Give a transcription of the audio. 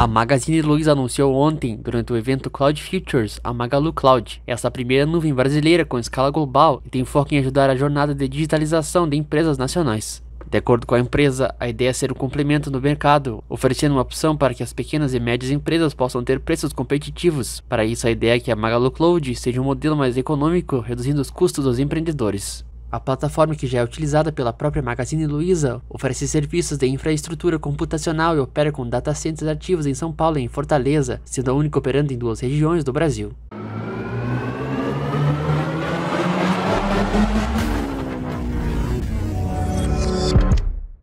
A Magazine Luiza anunciou ontem, durante o evento Cloud Futures, a Magalu Cloud, essa primeira nuvem brasileira com escala global e tem foco em ajudar a jornada de digitalização de empresas nacionais. De acordo com a empresa, a ideia é ser um complemento no mercado, oferecendo uma opção para que as pequenas e médias empresas possam ter preços competitivos. Para isso, a ideia é que a Magalu Cloud seja um modelo mais econômico, reduzindo os custos dos empreendedores. A plataforma que já é utilizada pela própria Magazine Luiza oferece serviços de infraestrutura computacional e opera com data centers ativos em São Paulo e em Fortaleza, sendo a única operando em duas regiões do Brasil.